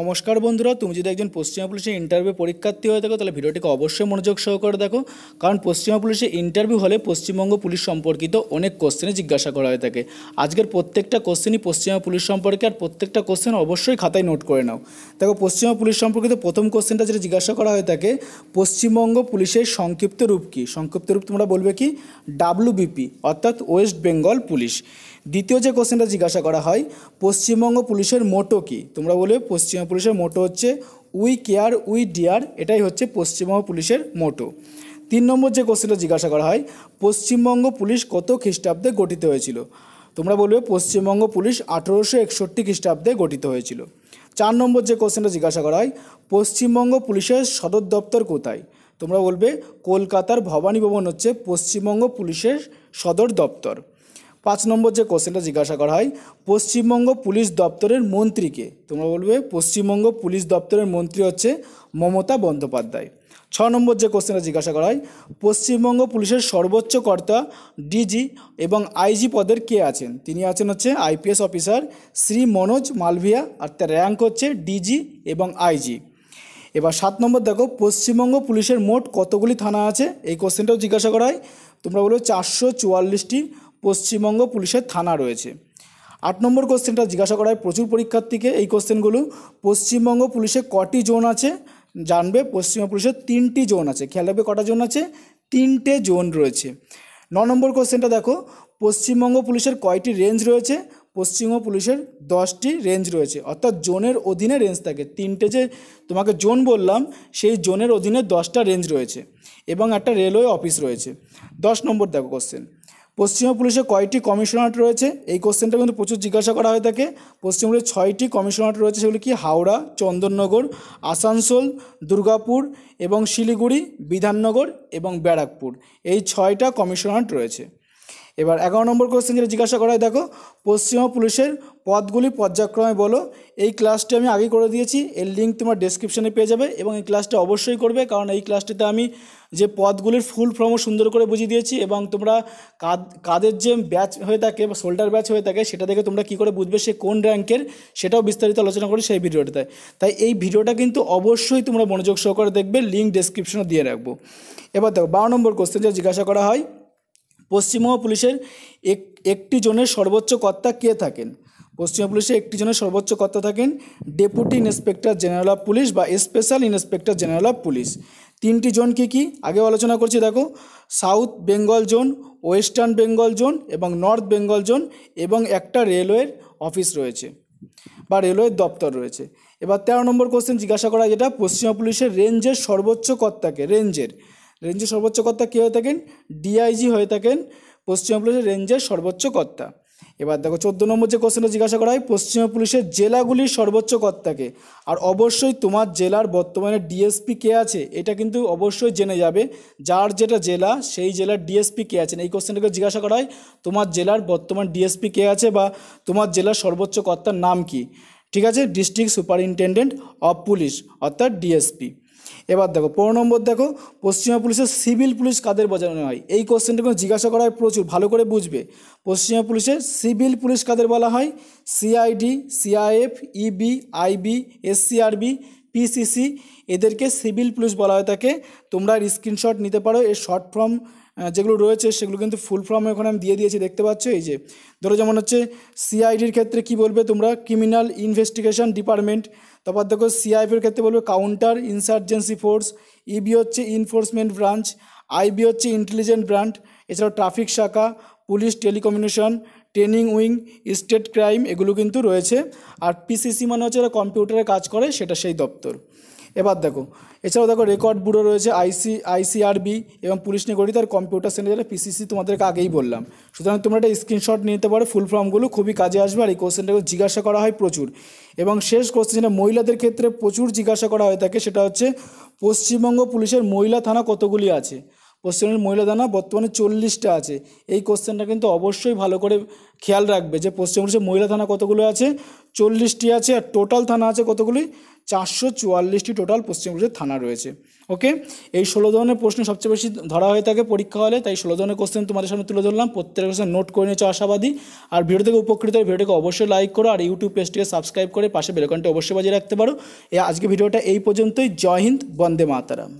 নমস্কার বন্ধুরা তুমি যদি একজন পশ্চিমা পুলিশের ইন্টারভিউ পরীক্ষার্থী হয়ে থাকো তাহলে ভিডিওটিকে অবশ্যই মনোযোগ সহকারে দেখো কারণ পশ্চিমা পুলিশের ইন্টারভিউ হলে পশ্চিমবঙ্গ পুলিশ সম্পর্কিত অনেক কোশ্চেনে জিজ্ঞাসা করা হয়ে থাকে আজকের প্রত্যেকটা কোশ্চেনই পশ্চিমা পুলিশ সম্পর্কে আর প্রত্যেকটা কোশ্চেন অবশ্যই খাতায় নোট করে নাও দেখো পশ্চিমা পুলিশ সম্পর্কিত প্রথম কোশ্চেনটা যেটা জিজ্ঞাসা করা হয়ে থাকে পশ্চিমবঙ্গ পুলিশের সংক্ষিপ্ত রূপ কী সংক্ষিপ্ত রূপ তোমরা বলবে কি ডাব্লুবিপি অর্থাৎ ওয়েস্ট বেঙ্গল পুলিশ দ্বিতীয় যে কোশ্চেনটা জিজ্ঞাসা করা হয় পশ্চিমবঙ্গ পুলিশের মোটো কী তোমরা বলবে পশ্চিম পুলিশের মোটো হচ্ছে উই কেয়ার উই ডিয়ার এটাই হচ্ছে পশ্চিমবঙ্গ পুলিশের মোটো তিন নম্বর যে কোশ্চেনটা জিজ্ঞাসা করা হয় পশ্চিমবঙ্গ পুলিশ কত খ্রিস্টাব্দে গঠিত হয়েছিল তোমরা বলবে পশ্চিমবঙ্গ পুলিশ আঠেরোশো একষট্টি খ্রিস্টাব্দে গঠিত হয়েছিল চার নম্বর যে কোশ্চেনটা জিজ্ঞাসা করা হয় পশ্চিমবঙ্গ পুলিশের সদর দপ্তর কোথায় তোমরা বলবে কলকাতার ভবানী ভবন হচ্ছে পশ্চিমবঙ্গ পুলিশের সদর দপ্তর পাঁচ নম্বর যে কোশ্চেনটা জিজ্ঞাসা করা হয় পশ্চিমবঙ্গ পুলিশ দপ্তরের মন্ত্রীকে তোমরা বলবে পশ্চিমবঙ্গ পুলিশ দপ্তরের মন্ত্রী হচ্ছে মমতা বন্দ্যোপাধ্যায় ছ নম্বর যে কোশ্চেনটা জিজ্ঞাসা করা হয় পশ্চিমবঙ্গ পুলিশের সর্বোচ্চ কর্তা ডিজি এবং আইজি পদের কে আছেন তিনি আছেন হচ্ছে আইপিএস অফিসার শ্রী মনোজ মালভিয়া আর তার র্যাঙ্ক হচ্ছে ডিজি এবং আইজি এবার সাত নম্বর দেখো পশ্চিমবঙ্গ পুলিশের মোট কতগুলি থানা আছে এই কোশ্চেনটাও জিজ্ঞাসা করা হয় তোমরা বলবে চারশো চুয়াল্লিশটি পশ্চিমবঙ্গ পুলিশের থানা রয়েছে আট নম্বর কোশ্চেনটা জিজ্ঞাসা করা হয় প্রচুর পরীক্ষার্থীকে এই কোশ্চেনগুলো পশ্চিমবঙ্গ পুলিশে কটি জোন আছে জানবে পশ্চিমবঙ্গ পুলিশের তিনটি জোন আছে খেয়াল রাখবে কটা জোন আছে তিনটে জোন রয়েছে ন নম্বর কোশ্চেনটা দেখো পশ্চিমবঙ্গ পুলিশের কয়টি রেঞ্জ রয়েছে পশ্চিমবঙ্গ পুলিশের দশটি রেঞ্জ রয়েছে অর্থাৎ জোনের অধীনে রেঞ্জ থাকে তিনটে যে তোমাকে জোন বললাম সেই জোনের অধীনে দশটা রেঞ্জ রয়েছে এবং একটা রেলওয়ে অফিস রয়েছে দশ নম্বর দেখো কোশ্চেন পশ্চিম পুলিশে কয়টি কমিশনারেট রয়েছে এই কোশ্চেনটা কিন্তু প্রচুর জিজ্ঞাসা করা হয়ে থাকে পশ্চিমবঙ্গে ছয়টি কমিশনারেট রয়েছে সেগুলি কি হাওড়া চন্দননগর আসানসোল দুর্গাপুর এবং শিলিগুড়ি বিধাননগর এবং ব্যারাকপুর এই ছয়টা কমিশনারেট রয়েছে এবার এগারো নম্বর কোয়েশ্চেন যেটা জিজ্ঞাসা করা হয় দেখো পশ্চিমা পুলিশের পদগুলি পর্যায়ক্রমে বলো এই ক্লাসটি আমি আগে করে দিয়েছি এর লিঙ্ক তোমার ডেসক্রিপশানে পেয়ে যাবে এবং এই ক্লাসটা অবশ্যই করবে কারণ এই ক্লাসটিতে আমি যে পদগুলির ফুল ফর্মও সুন্দর করে বুঝিয়ে দিয়েছি এবং তোমরা কাদ কাদের যে ব্যাচ হয়ে থাকে বা সোল্ডার ব্যাচ হয়ে থাকে সেটা দেখে তোমরা কী করে বুঝবে সে কোন র্যাঙ্কের সেটাও বিস্তারিত আলোচনা করি সেই ভিডিওটাতে তাই এই ভিডিওটা কিন্তু অবশ্যই তোমরা মনোযোগ সহকারে দেখবে লিঙ্ক ডেসক্রিপশনও দিয়ে রাখবো এবার দেখো বারো নম্বর কোশ্চেন যা জিজ্ঞাসা করা হয় পশ্চিমবঙ্গ পুলিশের এক একটি জনের সর্বোচ্চ কর্তা কে থাকেন পশ্চিমবঙ্গ পুলিশে একটি জনের সর্বোচ্চ কর্তা থাকেন deputy inspector general of police বা special inspector general of police তিনটি জোন কী কী আগে আলোচনা করছি দেখো south Bengal zone western Bengal zone এবং নর্থ বেঙ্গল জোন এবং একটা রেলওয়ের অফিস রয়েছে বা রেলওয়ের দপ্তর রয়েছে এবার তেরো নম্বর কোশ্চেন জিজ্ঞাসা করা যেটা পশ্চিমবঙ্গ পুলিশের রেঞ্জের সর্বোচ্চ কর্তাকে রেঞ্জের রেঞ্জের সর্বোচ্চ কর্তা কী হয়ে থাকেন ডিআইজি হয়ে থাকেন পশ্চিমা পুলিশের রেঞ্জের সর্বোচ্চ কর্তা এবার দেখো চোদ্দ নম্বর যে কোশ্চেনটা জিজ্ঞাসা করা হয় পশ্চিমা পুলিশের জেলাগুলির সর্বোচ্চ কর্তাকে আর অবশ্যই তোমার জেলার বর্তমানে ডিএসপি কে আছে এটা কিন্তু অবশ্যই জেনে যাবে যার যেটা জেলা সেই জেলার ডিএসপি কে আছেন এই কোশ্চেনটাকে জিজ্ঞাসা করা হয় তোমার জেলার বর্তমান ডিএসপি কে আছে বা তোমার জেলার সর্বোচ্চ কর্তার নাম কি ঠিক আছে ডিস্ট্রিক্ট সুপারিনটেন্ডেন্ট অফ পুলিশ অর্থাৎ ডিএসপি এবার দেখো পনেরো নম্বর দেখো পশ্চিমা পুলিশের সিভিল পুলিশ কাদের বোঝানো হয় এই কোশ্চেনটা কিন্তু জিজ্ঞাসা করা প্রচুর ভালো করে বুঝবে পশ্চিমা পুলিশের সিভিল পুলিশ কাদের বলা হয় CID CIF EB IB SCRB PCC এদেরকে সিভিল পুলিশ বলা হয় থাকে তোমরা স্ক্রিনশট নিতে পারো এর শর্ট ফর্ম যেগুলো রয়েছে সেগুলো কিন্তু ফুল ফর্ম এখন আমি দিয়ে দিয়েছি দেখতে পাচ্ছ এই যে ধরো যেমন হচ্ছে সিআইডির ক্ষেত্রে কি বলবে তোমরা ক্রিমিনাল ইনভেস্টিগেশন ডিপার্টমেন্ট তারপর দেখো সিআইএফের ক্ষেত্রে বলবে কাউন্টার ইনসার্জেন্সি ফোর্স ইবি হচ্ছে ইনফোর্সমেন্ট ব্রাঞ্চ আইবি হচ্ছে ইন্টেলিজেন্ট ব্রাঞ্চ এছাড়াও ট্রাফিক শাখা police telecommunication training wing state crime এগুলো কিন্তু রয়েছে আর পিসিসি মানে হচ্ছে কম্পিউটারে কাজ করে সেটা সেই দপ্তর এবার দেখো এছাড়াও দেখো রেকর্ড ব্যুরো রয়েছে আইসি আইসিআরবি এবং পুলিশ নিয়ে গঠিত আর কম্পিউটার সেন্টার পিসিসি তোমাদেরকে আগেই বললাম সুতরাং তোমরা একটা স্ক্রিনশট নিতে পারো ফুল ফর্মগুলো খুবই কাজে আসবে আর এই কোশ্চেনটাকে জিজ্ঞাসা করা হয় প্রচুর এবং শেষ কোশ্চেন যেটা মহিলাদের ক্ষেত্রে প্রচুর জিজ্ঞাসা করা হয়ে থাকে সেটা হচ্ছে পশ্চিমবঙ্গ পুলিশের মহিলা থানা কতগুলি আছে কোশ্চেনের দানা বর্তমানে চল্লিশটা আছে এই কোশ্চেনটা কিন্তু অবশ্যই ভালো করে খেয়াল রাখবে যে পশ্চিমবঙ্গের মহিলা থানা কতগুলো আছে চল্লিশটি আছে আর টোটাল থানা আছে কতগুলি চারশো চুয়াল্লিশটি টোটাল পশ্চিমবঙ্গের থানা রয়েছে ওকে এই ষোলো ধরনের প্রশ্ন সবচেয়ে বেশি ধরা হয়ে থাকে পরীক্ষা হলে তাই ষোলো ধরনের কোশ্চেন তোমাদের সামনে তুলে ধরলাম প্রত্যেক কোশ্চেন নোট করে নিয়েছো আশাবাদী আর ভিডিও থেকে উপকৃত হয় ভিডিওটাকে অবশ্যই লাইক করো আর ইউটিউব পেজটিকে সাবস্ক্রাইব করে পাশে বেলকনটা অবশ্যই বাজিয়ে রাখতে পারো আজকে ভিডিওটা এই পর্যন্তই জয় হিন্দ বন্দে মাতারাম